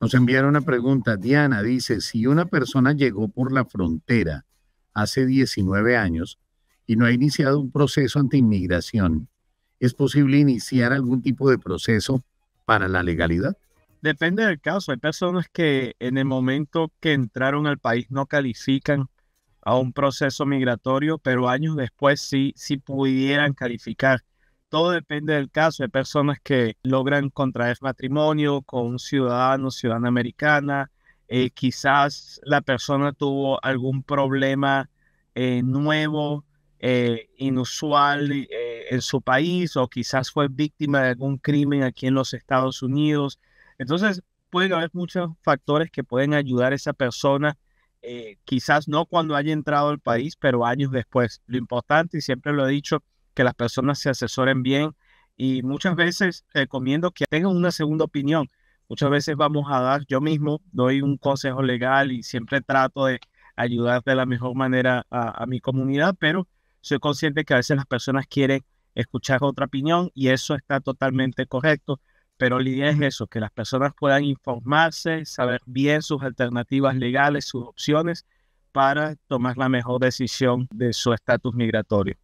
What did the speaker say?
Nos enviaron una pregunta. Diana dice, si una persona llegó por la frontera hace 19 años y no ha iniciado un proceso ante inmigración, ¿es posible iniciar algún tipo de proceso para la legalidad? Depende del caso. Hay personas que en el momento que entraron al país no califican a un proceso migratorio, pero años después sí, sí pudieran calificar. Todo depende del caso. Hay personas que logran contraer matrimonio con un ciudadano, ciudadana americana. Eh, quizás la persona tuvo algún problema eh, nuevo, eh, inusual en su país o quizás fue víctima de algún crimen aquí en los Estados Unidos. Entonces, pueden haber muchos factores que pueden ayudar a esa persona, quizás no cuando haya entrado al país, pero años después. Lo importante, y siempre lo he dicho, que las personas se asesoren bien y muchas veces recomiendo que tengan una segunda opinión. Muchas veces vamos a dar, yo mismo doy un consejo legal y siempre trato de ayudar de la mejor manera a, mi comunidad, pero soy consciente que a veces las personas quieren escuchar otra opinión y eso está totalmente correcto, pero la idea es eso, que las personas puedan informarse, saber bien sus alternativas legales, sus opciones para tomar la mejor decisión de su estatus migratorio.